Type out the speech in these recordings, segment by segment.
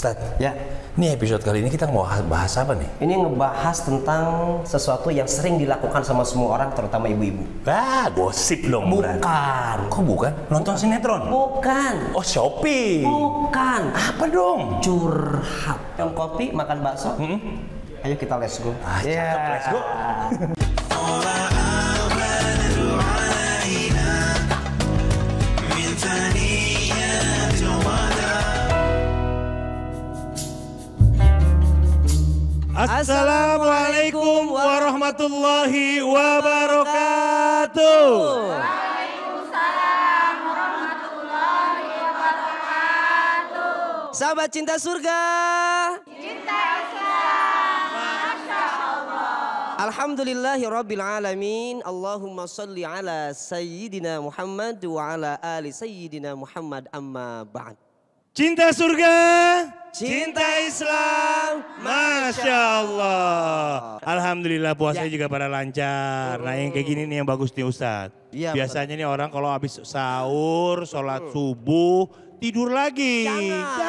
Ustadz, ya. Ini episode kali ini kita mau bahas apa nih? Ini ngebahas tentang sesuatu yang sering dilakukan sama semua orang, terutama ibu-ibu. Ah, gosip dong. Bukan. Berarti. Kok bukan? Nonton sinetron? Bukan. Oh, shopping. Bukan. Apa dong? Curhat. Yang kopi, makan bakso. Hmm? Ayo kita let's go. Ah, yeah. cakep, let's go. Assalamualaikum warahmatullahi wabarakatuh. Waalaikumsalam warahmatullahi wabarakatuh. Sahabat cinta surga. Cinta Islam. Masya Allah. Alhamdulillahi rabbil alamin. Allahumma salli ala sayyidina Muhammad wa ala ali sayyidina Muhammad amma ba'd. Cinta surga, cinta Islam, Masya Allah. Alhamdulillah puasanya ya. juga pada lancar. Nah yang kayak gini nih yang bagus nih Ustad. Ya, Biasanya betul. nih orang kalau habis sahur, sholat subuh, tidur lagi. Jangan. Jangan.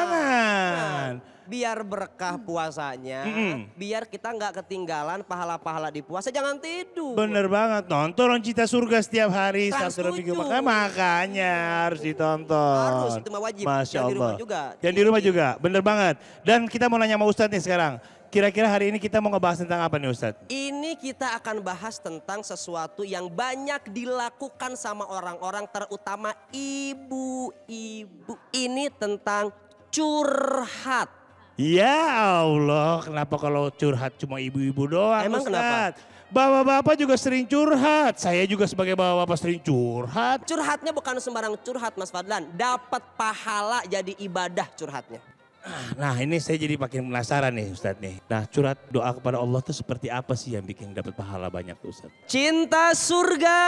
Jangan. Nah biar berkah hmm. puasanya, mm -hmm. biar kita nggak ketinggalan pahala-pahala di puasa, jangan tidur. Bener banget, nonton Cita Surga setiap hari, satu makanya harus ditonton. Harus, itu mah wajib. Masya Allah. di rumah juga. Yang di rumah juga, bener banget. Dan kita mau nanya sama Ustadz nih sekarang, Kira-kira hari ini kita mau ngebahas tentang apa nih Ustadz? Ini kita akan bahas tentang sesuatu yang banyak dilakukan sama orang-orang terutama ibu-ibu. Ini tentang curhat. Ya Allah, kenapa kalau curhat cuma ibu-ibu doang? Emang Ustaz? kenapa? Bapak-bapak juga sering curhat. Saya juga sebagai bapak-bapak sering curhat. Curhatnya bukan sembarang curhat Mas Fadlan. Dapat pahala jadi ibadah curhatnya. Ah, nah ini saya jadi makin penasaran nih Ustadz nih. Nah curhat doa kepada Allah itu seperti apa sih yang bikin dapat pahala banyak Ustadz? Cinta surga.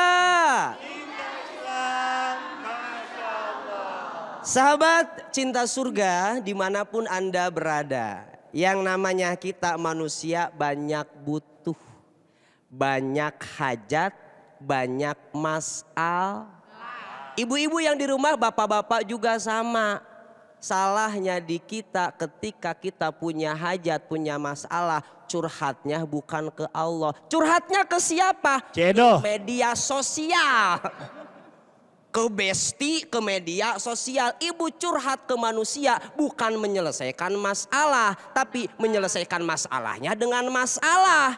Cinta. Sahabat cinta surga dimanapun Anda berada. Yang namanya kita manusia banyak butuh. Banyak hajat, banyak masal. Ibu-ibu yang di rumah, bapak-bapak juga sama. Salahnya di kita ketika kita punya hajat, punya masalah, curhatnya bukan ke Allah. Curhatnya ke siapa? Cedo. Media sosial ke besti, ke media sosial. Ibu curhat ke manusia bukan menyelesaikan masalah, tapi menyelesaikan masalahnya dengan masalah.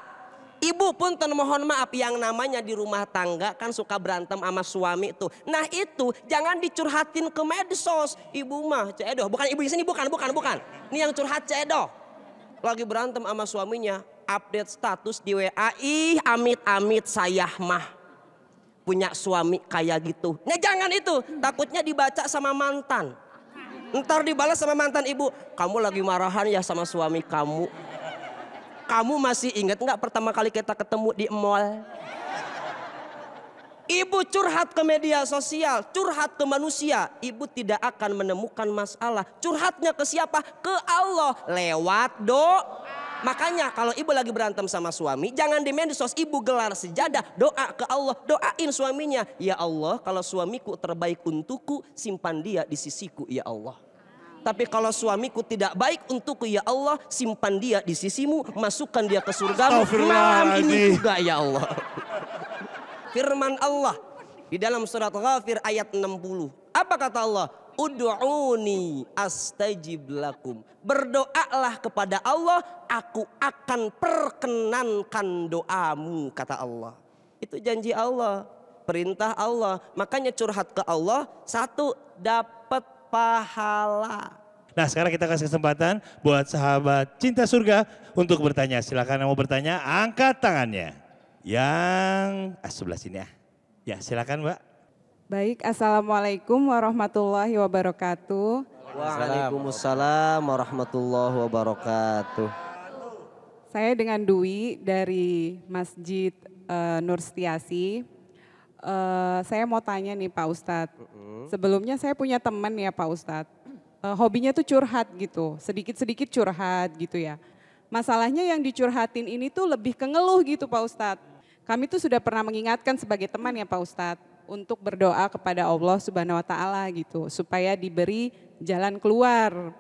Ibu pun mohon maaf yang namanya di rumah tangga kan suka berantem sama suami itu Nah itu jangan dicurhatin ke medsos. Ibu mah cedoh. Bukan ibu di sini bukan bukan bukan. Ini yang curhat cedoh. Lagi berantem sama suaminya. Update status di WA. Ih amit-amit saya mah punya suami kayak gitu. Ya jangan itu, takutnya dibaca sama mantan. Ntar dibalas sama mantan ibu, kamu lagi marahan ya sama suami kamu. Kamu masih ingat nggak pertama kali kita ketemu di mall? Ibu curhat ke media sosial, curhat ke manusia. Ibu tidak akan menemukan masalah. Curhatnya ke siapa? Ke Allah lewat doa. Makanya kalau ibu lagi berantem sama suami, jangan di medsos ibu gelar sejadah, doa ke Allah, doain suaminya. Ya Allah, kalau suamiku terbaik untukku, simpan dia di sisiku ya Allah. Tapi kalau suamiku tidak baik untukku ya Allah, simpan dia di sisimu, masukkan dia ke surga malam ini juga ya Allah. Firman Allah di dalam surat Ghafir ayat 60. Apa kata Allah? Udu'uni astajib lakum. Berdoalah kepada Allah, aku akan perkenankan doamu, kata Allah. Itu janji Allah, perintah Allah. Makanya curhat ke Allah, satu dapat pahala. Nah sekarang kita kasih kesempatan buat sahabat cinta surga untuk bertanya. silahkan yang mau bertanya, angkat tangannya. Yang ah, sebelah sini ya. Ya silakan mbak. Baik, Assalamualaikum warahmatullahi wabarakatuh. Waalaikumsalam warahmatullahi wabarakatuh. Saya dengan Dwi dari Masjid uh, Nur Setiasi. Uh, saya mau tanya nih Pak Ustadz. Uh-uh. Sebelumnya saya punya teman ya Pak Ustadz. Uh, hobinya tuh curhat gitu, sedikit-sedikit curhat gitu ya. Masalahnya yang dicurhatin ini tuh lebih kengeluh gitu Pak Ustadz. Kami tuh sudah pernah mengingatkan sebagai teman ya Pak Ustadz untuk berdoa kepada Allah Subhanahu wa taala gitu supaya diberi jalan keluar.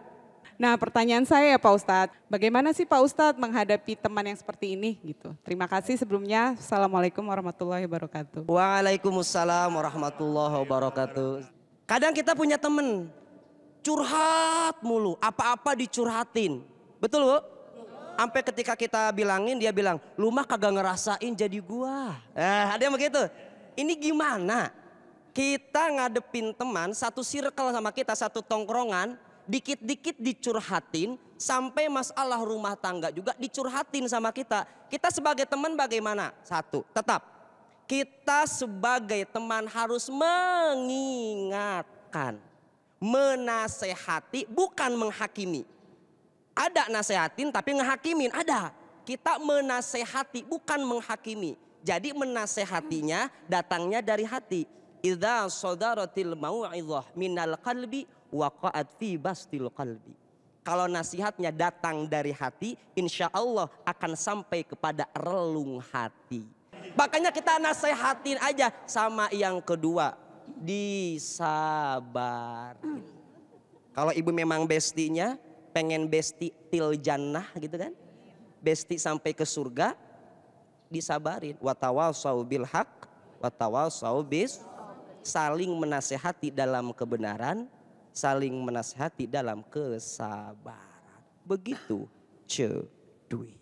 Nah, pertanyaan saya ya Pak Ustadz, bagaimana sih Pak Ustadz menghadapi teman yang seperti ini gitu? Terima kasih sebelumnya. Assalamualaikum warahmatullahi wabarakatuh. Waalaikumsalam warahmatullahi wabarakatuh. Kadang kita punya teman curhat mulu, apa-apa dicurhatin. Betul Bu? Sampai ketika kita bilangin dia bilang, lu mah kagak ngerasain jadi gua. Eh, ada yang begitu? ini gimana? Kita ngadepin teman satu circle sama kita, satu tongkrongan, dikit-dikit dicurhatin sampai masalah rumah tangga juga dicurhatin sama kita. Kita sebagai teman bagaimana? Satu, tetap kita sebagai teman harus mengingatkan, menasehati bukan menghakimi. Ada nasehatin tapi ngehakimin, ada. Kita menasehati bukan menghakimi. Jadi menasehatinya datangnya dari hati. Idza sadaratil mau'izah minal qalbi waqa'at fi bastil qalbi. Kalau nasihatnya datang dari hati, insya Allah akan sampai kepada relung hati. Makanya kita nasehatin aja sama yang kedua. Disabar. Kalau ibu memang bestinya, pengen besti til jannah gitu kan. Besti sampai ke surga, disabarin watawasau bil haq watawasau bis saling menasehati dalam kebenaran saling menasehati dalam kesabaran begitu cedui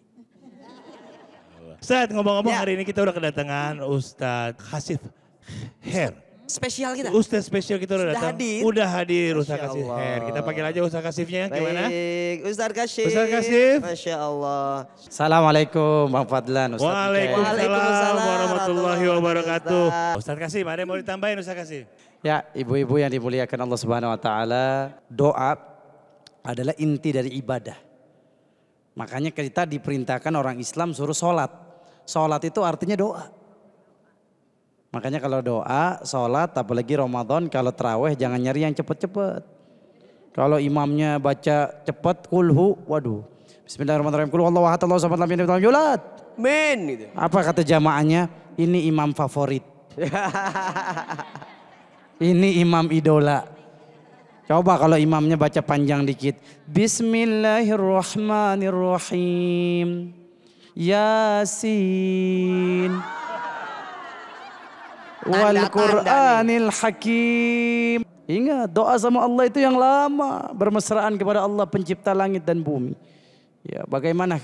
saat ngomong-ngomong ya. hari ini kita udah kedatangan Ustadz Hasif Her spesial kita. Ustaz spesial kita udah, Sudah datang. Hadir. Udah hadir Ustaz Kasif. Her. Kita panggil aja Ustaz Kasifnya ya, Baik. gimana? Ustaz Kasif. Ustaz Kasif. Masya Allah. Assalamualaikum Bang Fadlan. Ustaz Waalaikumsalam, Waalaikumsalam warahmatullahi wabarakatuh. Ustaz Kasif ada yang mau ditambahin Ustaz Kasif? Ya ibu-ibu yang dimuliakan Allah Subhanahu Wa Taala doa adalah inti dari ibadah. Makanya kita diperintahkan orang Islam suruh sholat. Sholat itu artinya doa. Makanya kalau doa, sholat, apalagi Ramadan, kalau terawih jangan nyari yang cepet-cepet. Kalau imamnya baca cepet, kulhu, waduh. Bismillahirrahmanirrahim. Kulhu Allah wahat Allah sahabat lamin ibn yulat. Men. Gitu. Apa kata jamaahnya? Ini imam favorit. Ini imam idola. Coba kalau imamnya baca panjang dikit. Bismillahirrahmanirrahim. Yasin. Wal Qur'anil Hakim. Ingat doa sama Allah itu yang lama bermesraan kepada Allah pencipta langit dan bumi. Ya, bagaimana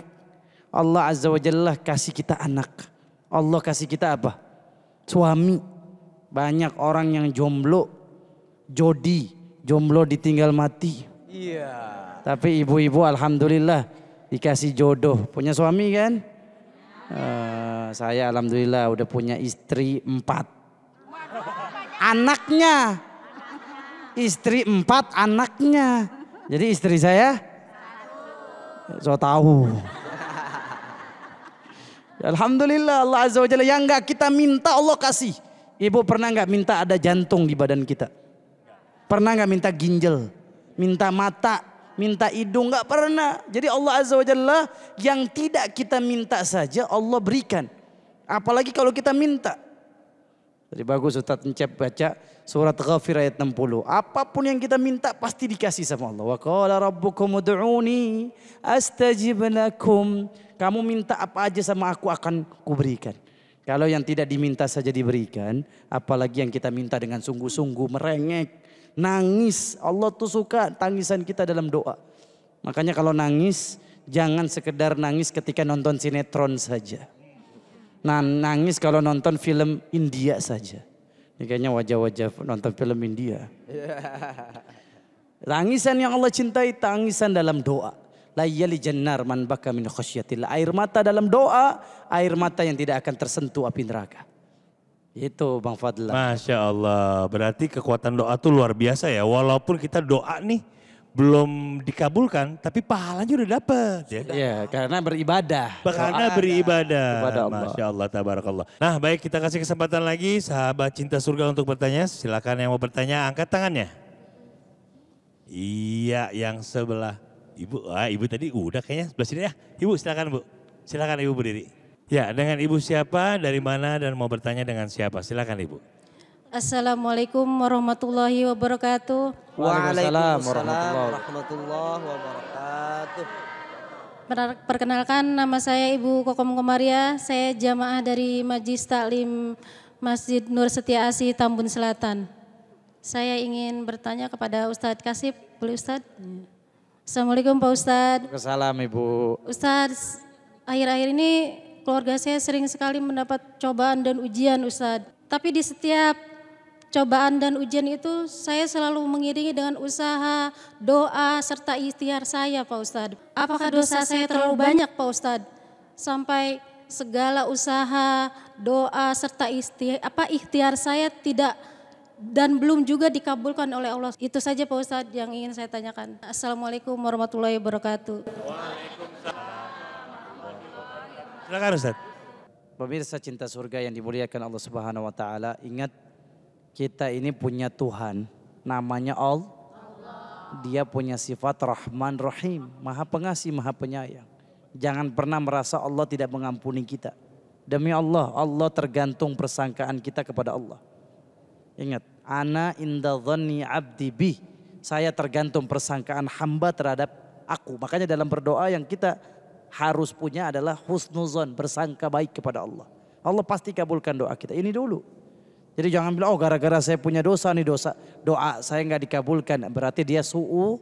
Allah Azza wa Jalla kasih kita anak. Allah kasih kita apa? Suami. Banyak orang yang jomblo. Jodi, jomblo ditinggal mati. Iya. Tapi ibu-ibu alhamdulillah dikasih jodoh, punya suami kan? Uh, saya alhamdulillah udah punya istri empat anaknya. Istri empat anaknya. Jadi istri saya so tahu. Alhamdulillah Allah Azza wa Jalla yang enggak kita minta Allah kasih. Ibu pernah enggak minta ada jantung di badan kita? Pernah enggak minta ginjal? Minta mata? Minta hidung? Enggak pernah. Jadi Allah Azza wa Jalla yang tidak kita minta saja Allah berikan. Apalagi kalau kita minta. Jadi bagus Ustaz Ncep baca surat Ghafir ayat 60. Apapun yang kita minta pasti dikasih sama Allah. Wa qala rabbukum ud'uni astajib lakum. Kamu minta apa aja sama aku akan kuberikan. Kalau yang tidak diminta saja diberikan, apalagi yang kita minta dengan sungguh-sungguh, merengek, nangis. Allah tuh suka tangisan kita dalam doa. Makanya kalau nangis, jangan sekedar nangis ketika nonton sinetron saja nangis kalau nonton film India saja. Ini kayaknya wajah-wajah nonton film India. Tangisan yang Allah cintai, tangisan dalam doa. Layali jannar man baka min Air mata dalam doa, air mata yang tidak akan tersentuh api neraka. Itu Bang Fadlan. Masya Allah. Berarti kekuatan doa itu luar biasa ya. Walaupun kita doa nih belum dikabulkan tapi pahalanya udah dapet ya. Kan? Iya, karena beribadah. Karena beribadah. Allah. Masya Allah tabarakallah. Nah, baik kita kasih kesempatan lagi sahabat cinta surga untuk bertanya. Silakan yang mau bertanya angkat tangannya. Iya, yang sebelah. Ibu, ah ibu tadi udah kayaknya sebelah sini ya. Ibu silakan Bu. Silakan Ibu berdiri. Ya, dengan Ibu siapa, dari mana dan mau bertanya dengan siapa? Silakan Ibu. Assalamualaikum warahmatullahi wabarakatuh. Waalaikumsalam warahmatullahi wabarakatuh. Perkenalkan nama saya Ibu Kokom Komaria, saya jamaah dari Majlis Taklim Masjid Nur Setia Asih Tambun Selatan. Saya ingin bertanya kepada Ustadz Kasib, boleh Ustadz? Assalamualaikum Pak Ustadz. Waalaikumsalam Ibu. Ustadz, akhir-akhir ini keluarga saya sering sekali mendapat cobaan dan ujian Ustadz. Tapi di setiap cobaan dan ujian itu saya selalu mengiringi dengan usaha, doa, serta ikhtiar saya Pak Ustadz. Apakah dosa saya terlalu banyak Pak Ustadz? Sampai segala usaha, doa, serta ikhtiar, apa, ikhtiar saya tidak dan belum juga dikabulkan oleh Allah. Itu saja Pak Ustad, yang ingin saya tanyakan. Assalamualaikum warahmatullahi wabarakatuh. Waalaikumsalam. Silakan Ustadz. Pemirsa cinta surga yang dimuliakan Allah Subhanahu wa taala, ingat kita ini punya Tuhan, namanya Allah. Dia punya sifat Rahman Rahim, Maha Pengasih, Maha Penyayang. Jangan pernah merasa Allah tidak mengampuni kita. Demi Allah, Allah tergantung persangkaan kita kepada Allah. Ingat, ana inda dhanni abdi bi. Saya tergantung persangkaan hamba terhadap aku. Makanya dalam berdoa yang kita harus punya adalah husnuzon, bersangka baik kepada Allah. Allah pasti kabulkan doa kita. Ini dulu. Jadi jangan bilang oh gara-gara saya punya dosa nih dosa doa saya nggak dikabulkan berarti dia suu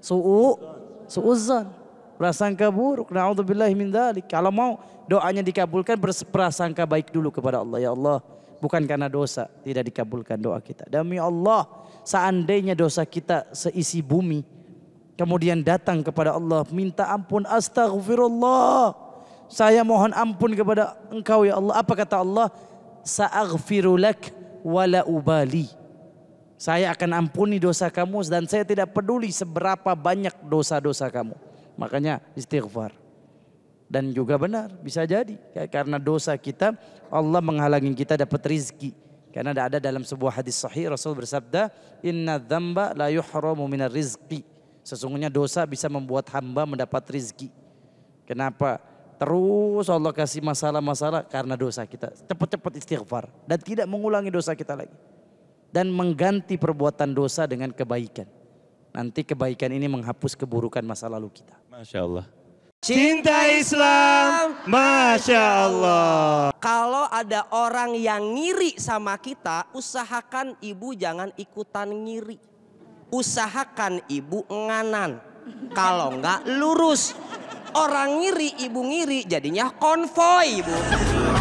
suu suuzan prasangka buruk. Nauzubillah min dzalik. Kalau mau doanya dikabulkan berprasangka baik dulu kepada Allah ya Allah. Bukan karena dosa tidak dikabulkan doa kita. Demi Allah, seandainya dosa kita seisi bumi, kemudian datang kepada Allah minta ampun astaghfirullah. Saya mohon ampun kepada Engkau ya Allah. Apa kata Allah? sa'aghfiru lak wala ubali. Saya akan ampuni dosa kamu dan saya tidak peduli seberapa banyak dosa-dosa kamu. Makanya istighfar. Dan juga benar bisa jadi karena dosa kita Allah menghalangi kita dapat rizki. Karena ada dalam sebuah hadis sahih Rasul bersabda, "Inna dzamba la yuhramu minar rizki Sesungguhnya dosa bisa membuat hamba mendapat rizki. Kenapa? Terus Allah kasih masalah-masalah karena dosa kita. Cepat-cepat istighfar. Dan tidak mengulangi dosa kita lagi. Dan mengganti perbuatan dosa dengan kebaikan. Nanti kebaikan ini menghapus keburukan masa lalu kita. Masya Allah. Cinta Islam, Masya Allah. Kalau ada orang yang ngiri sama kita, usahakan ibu jangan ikutan ngiri. Usahakan ibu nganan. Kalau enggak lurus. Orang ngiri, ibu ngiri, jadinya konvoy, ibu.